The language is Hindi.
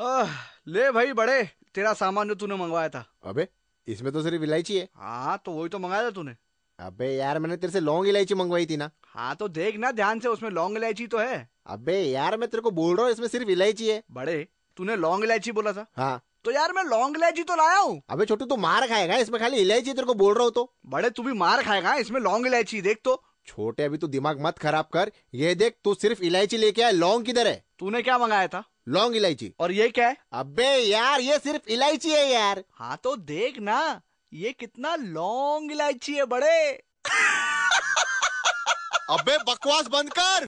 ले भाई बड़े तेरा सामान जो तूने मंगवाया था अबे इसमें तो सिर्फ इलायची है हाँ तो वही तो मंगाया था तूने अबे यार मैंने तेरे से लौंग इलायची मंगवाई थी ना हाँ तो देख ना ध्यान से उसमें लौंग इलायची तो है अबे यार मैं तेरे को बोल रहा हूँ इसमें सिर्फ इलायची है बड़े तूने लौंग इलायची बोला था हाँ तो यार मैं लौंग इलायची तो लाया हूँ अबे छोटू तू मार खाएगा इसमें खाली इलायची तेरे को बोल रहा हूँ तो बड़े तू भी मार खाएगा इसमें लौंग इलायची देख तो छोटे अभी तू तो दिमाग मत खराब कर ये देख तू सिर्फ इलायची लेके आया लौंग किधर है तूने क्या मंगाया था लॉन्ग इलायची और ये क्या है अबे यार ये सिर्फ इलायची है यार हाँ तो देख ना ये कितना लॉन्ग इलायची है बड़े अबे बकवास बंद कर